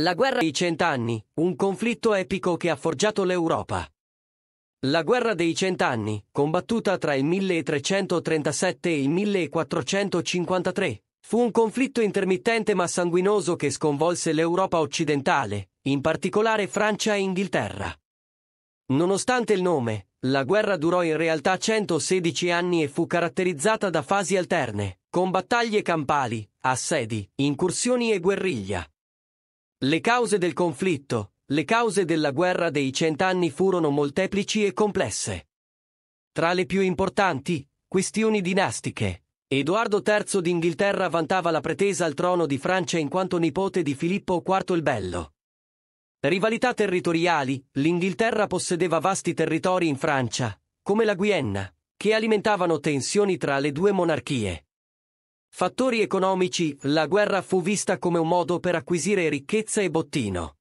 La guerra dei cent'anni, un conflitto epico che ha forgiato l'Europa. La guerra dei cent'anni, combattuta tra il 1337 e il 1453, fu un conflitto intermittente ma sanguinoso che sconvolse l'Europa occidentale, in particolare Francia e Inghilterra. Nonostante il nome, la guerra durò in realtà 116 anni e fu caratterizzata da fasi alterne, con battaglie campali, assedi, incursioni e guerriglia. Le cause del conflitto, le cause della guerra dei cent'anni furono molteplici e complesse. Tra le più importanti, questioni dinastiche. Edoardo III d'Inghilterra vantava la pretesa al trono di Francia in quanto nipote di Filippo IV il Bello. Rivalità territoriali, l'Inghilterra possedeva vasti territori in Francia, come la Guienna, che alimentavano tensioni tra le due monarchie. Fattori economici, la guerra fu vista come un modo per acquisire ricchezza e bottino.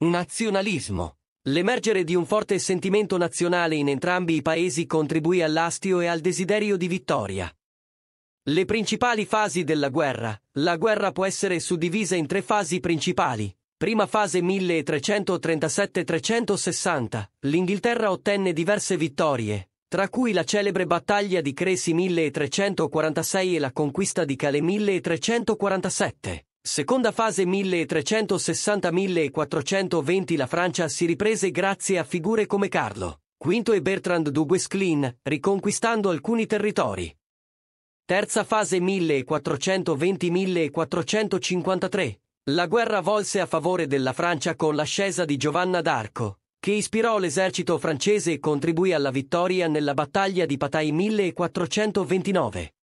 Nazionalismo. L'emergere di un forte sentimento nazionale in entrambi i paesi contribuì all'astio e al desiderio di vittoria. Le principali fasi della guerra. La guerra può essere suddivisa in tre fasi principali. Prima fase 1337-360. L'Inghilterra ottenne diverse vittorie, tra cui la celebre battaglia di Cresi 1346 e la conquista di Calais 1347. Seconda fase 1360-1420 la Francia si riprese grazie a figure come Carlo V e Bertrand du Guesclin, riconquistando alcuni territori. Terza fase 1420-1453. La guerra volse a favore della Francia con l'ascesa di Giovanna d'Arco, che ispirò l'esercito francese e contribuì alla vittoria nella battaglia di Patay 1429.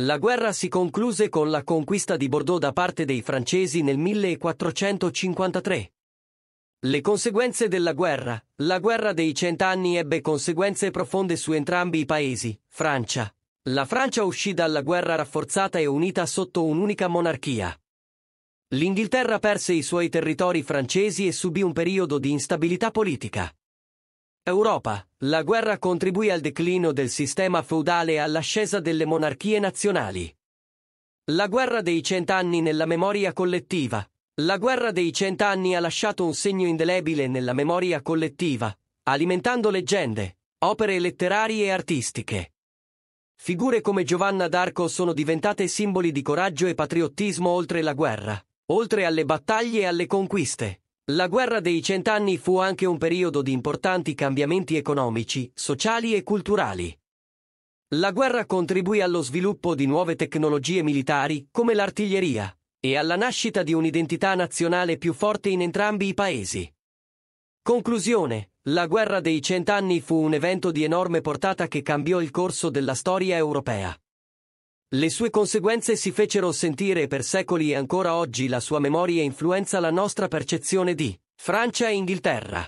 La guerra si concluse con la conquista di Bordeaux da parte dei francesi nel 1453. Le conseguenze della guerra. La guerra dei cent'anni ebbe conseguenze profonde su entrambi i paesi. Francia. La Francia uscì dalla guerra rafforzata e unita sotto un'unica monarchia. L'Inghilterra perse i suoi territori francesi e subì un periodo di instabilità politica. Europa, la guerra contribuì al declino del sistema feudale e all'ascesa delle monarchie nazionali. La guerra dei cent'anni nella memoria collettiva. La guerra dei cent'anni ha lasciato un segno indelebile nella memoria collettiva, alimentando leggende, opere letterarie e artistiche. Figure come Giovanna d'Arco sono diventate simboli di coraggio e patriottismo oltre la guerra. Oltre alle battaglie e alle conquiste, la guerra dei cent'anni fu anche un periodo di importanti cambiamenti economici, sociali e culturali. La guerra contribuì allo sviluppo di nuove tecnologie militari, come l'artiglieria, e alla nascita di un'identità nazionale più forte in entrambi i paesi. Conclusione. La guerra dei cent'anni fu un evento di enorme portata che cambiò il corso della storia europea. Le sue conseguenze si fecero sentire per secoli e ancora oggi la sua memoria influenza la nostra percezione di Francia e Inghilterra.